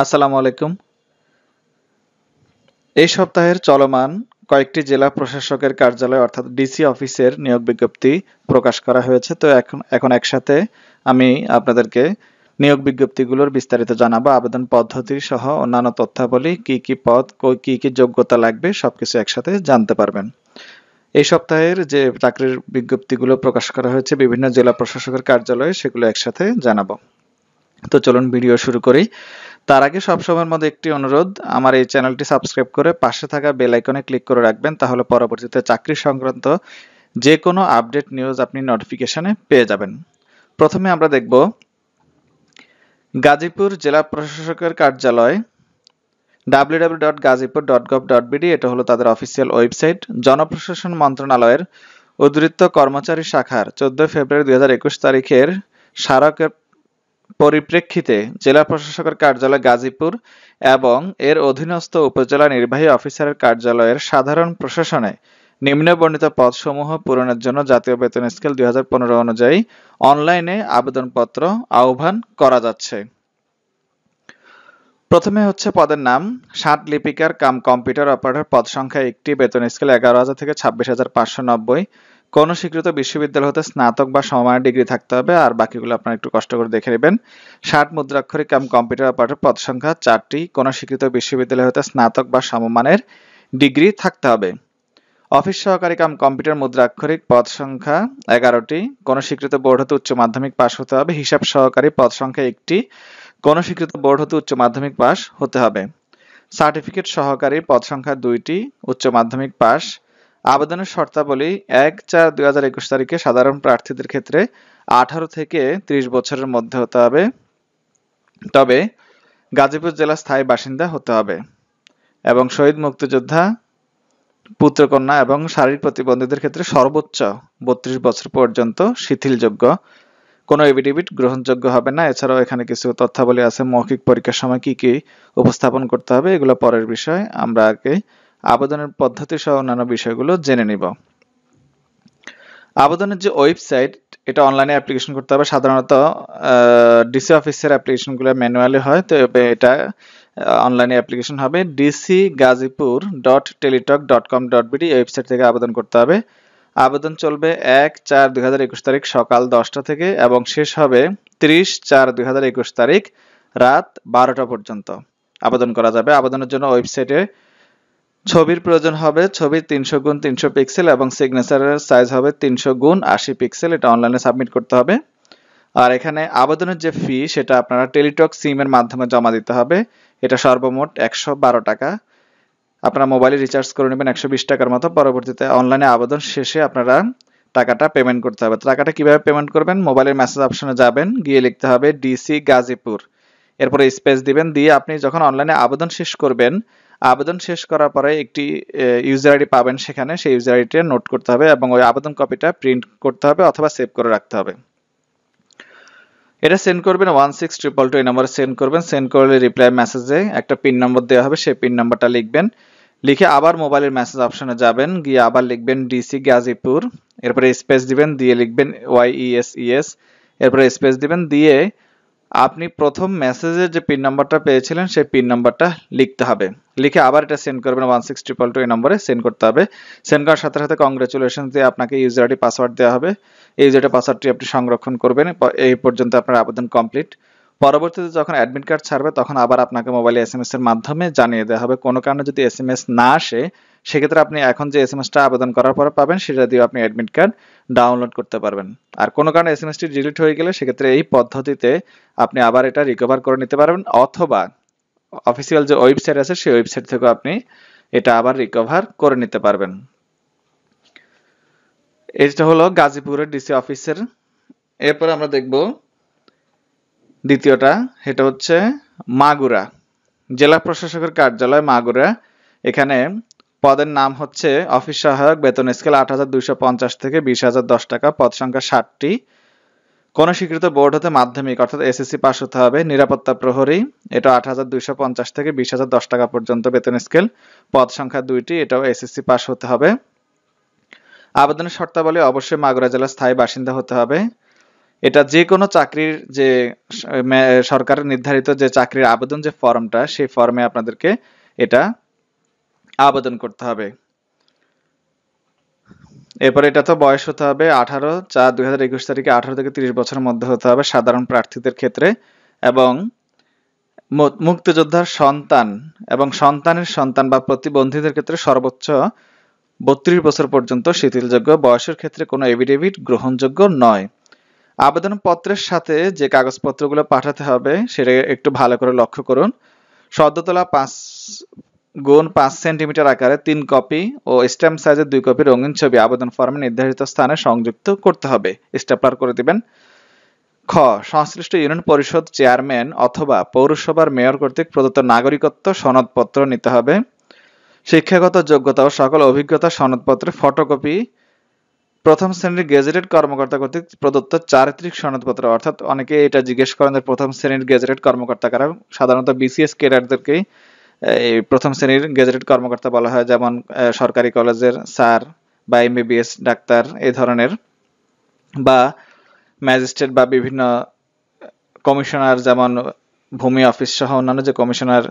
আসসালামু আলাইকুম এই সপ্তাহের চলমান কয়েকটি জেলা প্রশাসকের কার্যালয় অর্থাৎ ডিসি অফিসের নিয়োগ বিজ্ঞপ্তি প্রকাশ করা হয়েছে তো এখন এখন একসাথে আমি আপনাদেরকে নিয়োগ বিজ্ঞপ্তিগুলোর বিস্তারিত জানাবো আবেদন পদ্ধতি সহ অন্যান্য তথ্যাবলী কি কি পদ কী কী যোগ্যতা লাগবে সবকিছু একসাথে জানতে পারবেন এই সপ্তাহের যে চাকরির বিজ্ঞপ্তিগুলো প্রকাশ করা হয়েছে বিভিন্ন জেলা প্রশাসকের কার্যালয়ে সেগুলো একসাথে জানাবো তো চলুন ভিডিও শুরু করি তার আগে সবসময়ের মধ্যে একটি অনুরোধ আমার এই চ্যানেলটি সাবস্ক্রাইব করে পাশে থাকা বেল আইকনে ক্লিক করে রাখবেন তাহলে পরবর্তীতে চাকরি সংক্রান্ত যে কোনো আপডেট নিউজ আপনি নোটিফিকেশনে পেয়ে যাবেন প্রথমে আমরা দেখব গাজীপুর জেলা প্রশাসকের কার্যালয় www.gazipur.gov.bd এটা হলো তাদের অফিসিয়াল ওয়েবসাইট জনপ্রশাসন মন্ত্রণালয়ের অতিরিক্ত কর্মচারী শাখার চোদ্দ ফেব্রুয়ারি দুই তারিখের স্মারকের পরিপ্রেক্ষিতে জেলা প্রশাসকের কার্যালয় গাজীপুর এবং এর অধীনস্থ উপজেলা নির্বাহী অফিসারের কার্যালয়ের সাধারণ প্রশাসনে নিম্নবর্ণিত পদসমূহ পূরণের জন্য জাতীয় বেতন স্কেল দুই অনুযায়ী অনলাইনে আবেদনপত্র আহ্বান করা যাচ্ছে প্রথমে হচ্ছে পদের নাম ষাট লিপিকার কাম কম্পিউটার অপারেটর পদ সংখ্যা একটি বেতন স্কেল এগারো হাজার থেকে ছাব্বিশ হাজার পাঁচশো নব্বই কোন স্বীকৃত বিশ্ববিদ্যালয় হতে স্নাতক বা সমমানের ডিগ্রি থাকতে হবে আর বাকিগুলো আপনারা একটু কষ্ট করে দেখে নেবেন ষাট মুদ্রাক্ষরিক কাম কম্পিউটার অপারেটর পদ সংখ্যা চারটি কোনো স্বীকৃত বিশ্ববিদ্যালয় হতে স্নাতক বা সমমানের ডিগ্রি থাকতে হবে অফিস সহকারী কাম কম্পিউটার মুদ্রাক্ষরিক পদ সংখ্যা এগারোটি কোন স্বীকৃত বোর্ড হতে উচ্চ মাধ্যমিক পাশ হতে হবে হিসাব সহকারী পদ সংখ্যা একটি কোন স্বীকৃত বোর্ড হতে উচ্চ মাধ্যমিক পাশ হতে হবে সার্টিফিকেট সহকারী পদ সংখ্যা দুইটি উচ্চ মাধ্যমিক পাশ আবেদনের শর্তাবলী এক চার দুই হাজার একুশ তারিখে সাধারণ প্রার্থীদের ক্ষেত্রে আঠারো থেকে ত্রিশ বছরের মধ্যে হতে হবে তবে গাজীপুর জেলা স্থায়ী বাসিন্দা হতে হবে এবং শহীদ মুক্তিযোদ্ধা পুত্রকন্যা এবং শারীরিক প্রতিবন্ধীদের ক্ষেত্রে সর্বোচ্চ বত্রিশ বছর পর্যন্ত শিথিলযোগ্য কোনো এভিডেভিট গ্রহণযোগ্য হবে না এছাড়াও এখানে কিছু তথ্যাবলী আছে মৌখিক পরীক্ষার সময় কি কি উপস্থাপন করতে হবে এগুলো পরের বিষয় আমরা আগে আবেদনের পদ্ধতি সহ অন্যান্য বিষয়গুলো জেনে নিব আবেদনের যে ওয়েবসাইট এটা অনলাইনে অ্যাপ্লিকেশন করতে হবে সাধারণত ডিসি অফিসের অ্যাপ্লিকেশনগুলো ম্যানুয়ালি হয় তো এটা অনলাইনে অ্যাপ্লিকেশন হবে DC Gazipur dot Teletalk dot com dot BD website থেকে আবেদন করতে হবে আবেদন চলবে এক চার দুই হাজার একুশ তারিখ সকাল দশটা থেকে এবং শেষ হবে ত্রিশ চার দুই হাজার একুশ তারিখ রাত বারোটা পর্যন্ত আবেদন করা যাবে আবেদনের জন্য ওয়েবসাইটে ছবির প্রয়োজন হবে ছবির তিনশো গুণ তিনশো পিক্সেল এবং সিগনেচারের সাইজ হবে তিনশো গুণ আশি পিক্সেল এটা অনলাইনে সাবমিট করতে হবে আর এখানে আবেদনের যে ফি সেটা আপনারা টেলিটক সিমের মাধ্যমে জমা দিতে হবে এটা সর্বমোট একশো টাকা আপনারা মোবাইলে রিচার্জ করে নেবেন একশো বিশ টাকার মতো পরবর্তীতে অনলাইনে আবেদন শেষে আপনারা টাকাটা পেমেন্ট করতে হবে টাকাটা কিভাবে পেমেন্ট করবেন মোবাইলের মেসেজ অপশনে যাবেন গিয়ে লিখতে হবে ডিসি গাজীপুর এরপরে স্পেস দিবেন দিয়ে আপনি যখন অনলাইনে আবেদন শেষ করবেন আবেদন শেষ করার পরে একটি ইউজার আইডি পাবেন সেখানে সেই ইউজার আইডিটা নোট করতে হবে এবং ওই আবেদন কপিটা প্রিন্ট করতে হবে অথবা সেভ করে রাখতে হবে এটা সেন্ড করবেন ওয়ান সিক্স ট্রিপল টু এই নম্বরে সেন্ড করবেন সেন্ড করলে রিপ্লাই মেসেজে একটা পিন নম্বর দেওয়া হবে সেই পিন নম্বরটা লিখবেন লিখে আবার মোবাইলের মেসেজ অপশনে যাবেন গিয়ে আবার লিখবেন ডিসি গাজীপুর এরপরে স্পেস দিবেন দিয়ে লিখবেন ওয়াই ইএস ইএস এরপরে স্পেস দিবেন দিয়ে আপনি প্রথম মেসেজের যে পিন নাম্বারটা পেয়েছিলেন সেই পিন নাম্বারটা লিখতে হবে লিখে আবার এটা সেন্ড করবেন ওয়ান সিক্স ট্রিপল টু এই নম্বরে সেন্ড করতে হবে সেন্ড করার সাথে সাথে কংগ্রেচুলেশন দিয়ে আপনাকে ইউজার আইডি পাসওয়ার্ড দেওয়া হবে এই ইউজার পাসওয়ার্ডটি আপনি সংরক্ষণ করবেন এই পর্যন্ত আপনার আবেদন কমপ্লিট পরবর্তীতে যখন অ্যাডমিট কার্ড ছাড়বে তখন আবার আপনাকে মোবাইলে এস এম এস এর মাধ্যমে জানিয়ে দেওয়া হবে কোনো কারণে যদি এস এম এস না আসে সেক্ষেত্রে আপনি এখন যে এস এম এসটা আবেদন করার পর পাবেন সেটা দিয়ে আপনি অ্যাডমিট কার্ড ডাউনলোড করতে পারবেন আর কোনো কারণে এস এম এসটি ডিলিট হয়ে গেলে সেক্ষেত্রে এই পদ্ধতিতে আপনি আবার এটা রিকভার করে নিতে পারবেন অথবা অফিসিয়াল যে ওয়েবসাইট আছে সেই ওয়েবসাইট থেকেও আপনি এটা আবার রিকভার করে নিতে পারবেন এটা হলো গাজীপুরের ডিসি অফিসের এরপর আমরা দেখবো দ্বিতীয়টা সেটা হচ্ছে মাগুরা জেলা প্রশাসকের কার্যালয় মাগুরা এখানে পদের নাম হচ্ছে অফিস সহায়ক বেতন স্কেল আট হাজার দুইশো পঞ্চাশ থেকে বিশ হাজার দশ টাকা পদ সংখ্যা ষাটটি কোন স্বীকৃত বোর্ড হতে মাধ্যমিক অর্থাৎ এসএসসি পাস হতে হবে নিরাপত্তা প্রহরী এটা আট হাজার দুইশো পঞ্চাশ থেকে বিশ হাজার দশ টাকা পর্যন্ত বেতন স্কেল পদ সংখ্যা দুইটি এটাও এসএসসি পাস হতে হবে আবেদনের শর্তাবলী অবশ্যই মাগুরা জেলার স্থায়ী বাসিন্দা হতে হবে এটা যে কোনো চাকরির যে সরকারের নির্ধারিত যে চাকরির আবেদন যে ফর্মটা সেই ফর্মে আপনাদেরকে এটা আবেদন করতে হবে এরপর এটা তো বয়স হতে হবে আঠারো চার দুই হাজার একুশ তারিখে আঠারো থেকে তিরিশ বছরের মধ্যে হতে হবে সাধারণ প্রার্থীদের ক্ষেত্রে এবং মুক্তিযোদ্ধার সন্তান এবং সন্তানের সন্তান বা প্রতিবন্ধীদের ক্ষেত্রে সর্বোচ্চ বত্রিশ বছর পর্যন্ত শিথিলযোগ্য বয়সের ক্ষেত্রে কোনো এভিডেভিট গ্রহণযোগ্য নয় আবেদনপত্রের সাথে যে কাগজপত্রগুলো পাঠাতে হবে সেটা একটু ভালো করে লক্ষ্য করুন সদ্যতলা পাঁচ গুণ পাঁচ সেন্টিমিটার আকারে তিন কপি ও স্ট্যাম্প সাইজের দুই কপি রঙিন ছবি আবেদন ফর্মে নির্ধারিত স্থানে সংযুক্ত করতে হবে স্টেপলার করে দিবেন খ সংশ্লিষ্ট ইউনিয়ন পরিষদ চেয়ারম্যান অথবা পৌরসভার মেয়র কর্তৃক প্রদত্ত নাগরিকত্ব সনদপত্র নিতে হবে শিক্ষাগত যোগ্যতা ও সকল অভিজ্ঞতা সনদপত্রের ফটোকপি প্রথম শ্রেণীর গেজেটেড কর্মকর্তা কর্তৃক প্রদত্ত চারিত্রিক সনদপত্র অর্থাৎ অনেকে এটা জিজ্ঞেস করেন যে প্রথম শ্রেণীর গেজেটেড কর্মকর্তা কারা সাধারণত বিসিএস ক্যাডারদেরকেই এই প্রথম শ্রেণীর গেজেটেড কর্মকর্তা বলা হয় যেমন সরকারি কলেজের স্যার বা এমবিবিএস ডাক্তার এ ধরনের বা ম্যাজিস্ট্রেট বা বিভিন্ন কমিশনার যেমন ভূমি অফিস সহ অন্যান্য যে কমিশনার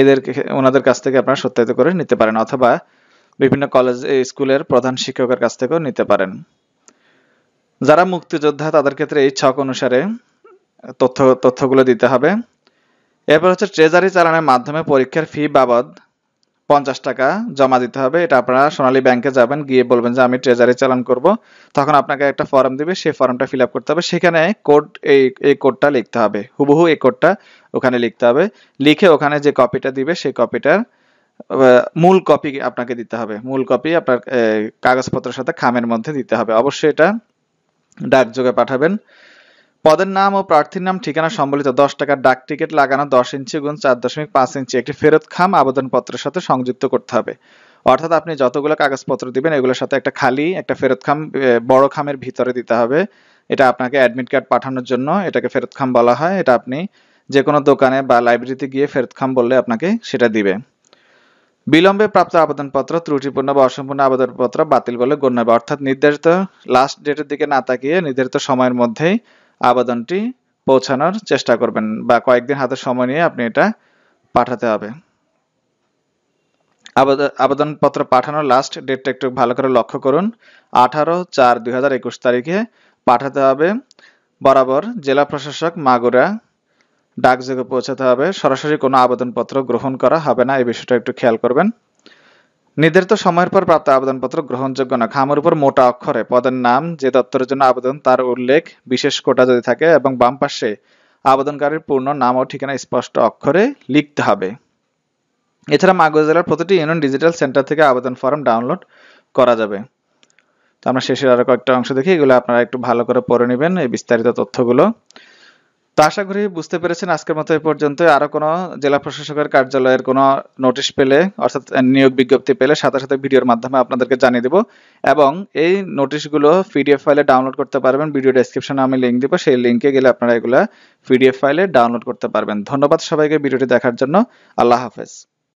এদের ওনাদের কাছ থেকে আপনারা সত্যায়িত করে নিতে পারেন অথবা বিভিন্ন কলেজ স্কুলের প্রধান শিক্ষকের কাছ থেকেও নিতে পারেন যারা মুক্তিযোদ্ধা তাদের ক্ষেত্রে এই ছক অনুসারে তথ্য তথ্যগুলো দিতে হবে এরপর হচ্ছে ট্রেজারি চালানোর মাধ্যমে পরীক্ষার ফি বাবদ পঞ্চাশ টাকা জমা দিতে হবে এটা আপনারা সোনালী ব্যাংকে যাবেন গিয়ে বলবেন যে আমি ট্রেজারি চালান করব তখন আপনাকে একটা ফর্ম দিবে সেই ফর্মটা ফিল করতে হবে সেখানে কোড এই এই কোডটা লিখতে হবে হুবহু এই কোডটা ওখানে লিখতে হবে লিখে ওখানে যে কপিটা দিবে সেই কপিটার মূল কপি আপনাকে দিতে হবে মূল কপি আপনার কাগজপত্রের সাথে খামের মধ্যে দিতে হবে অবশ্যই এটা ডাকযোগে পাঠাবেন পদের নাম ও প্রার্থীর নাম ঠিকানা সম্বলিত দশ টাকার ডাক টিকিট লাগানো দশ ইঞ্চি গুণ চার দশমিক পাঁচ ইঞ্চি একটি ফেরত খাম আবেদনপত্রের সাথে সংযুক্ত করতে হবে অর্থাৎ আপনি যতগুলো কাগজপত্র দিবেন এগুলোর সাথে একটা খালি একটা ফেরত খাম বড় খামের ভিতরে দিতে হবে এটা আপনাকে অ্যাডমিট কার্ড পাঠানোর জন্য এটাকে ফেরত খাম বলা হয় এটা আপনি যে কোনো দোকানে বা লাইব্রেরিতে গিয়ে ফেরত খাম বললে আপনাকে সেটা দিবে বিলম্বে প্রাপ্ত আবেদনপত্র ত্রুটিপূর্ণ বা অসম্পূর্ণ আবেদনপত্র বাতিল বলে গণ্য হবে অর্থাৎ নির্ধারিত লাস্ট ডেটের দিকে না তাকিয়ে নির্ধারিত সময়ের মধ্যেই আবেদনটি পৌঁছানোর চেষ্টা করবেন বা কয়েকদিন হাতে সময় নিয়ে আপনি এটা পাঠাতে হবে আবেদনপত্র পাঠানোর লাস্ট ডেটটা একটু ভালো করে লক্ষ্য করুন আঠারো চার দুই তারিখে পাঠাতে হবে বরাবর জেলা প্রশাসক মাগুরা ডাকযোগে পৌঁছাতে হবে সরাসরি কোনো আবেদনপত্র গ্রহণ করা হবে না এই বিষয়টা একটু খেয়াল করবেন নির্ধারিত সময়ের পর প্রাপ্ত আবেদনপত্র গ্রহণযোগ্য না খামের উপর মোটা অক্ষরে পদের নাম যে দপ্তরের জন্য আবেদন তার উল্লেখ বিশেষ কোটা যদি থাকে এবং বাম পাশে আবেদনকারীর পূর্ণ নাম ও ঠিকানা স্পষ্ট অক্ষরে লিখতে হবে এছাড়া মাগুরা জেলার প্রতিটি ইউনিয়ন ডিজিটাল সেন্টার থেকে আবেদন ফর্ম ডাউনলোড করা যাবে তো আমরা শেষের আরো কয়েকটা অংশ দেখি এগুলো আপনারা একটু ভালো করে পড়ে নেবেন এই বিস্তারিত তথ্যগুলো তো আশা করি বুঝতে পেরেছেন আজকের মতো এ পর্যন্ত আরো কোনো জেলা প্রশাসকের কার্যালয়ের কোনো নোটিশ পেলে অর্থাৎ নিয়োগ বিজ্ঞপ্তি পেলে সাথে সাথে ভিডিওর মাধ্যমে আপনাদেরকে জানিয়ে দেব এবং এই নোটিশগুলো পিডিএফ ফাইলে ডাউনলোড করতে পারবেন ভিডিও ডেসক্রিপশনে আমি লিঙ্ক দিব সেই লিঙ্কে গেলে আপনারা এগুলা পিডিএফ ফাইলে ডাউনলোড করতে পারবেন ধন্যবাদ সবাইকে ভিডিওটি দেখার জন্য আল্লাহ হাফেজ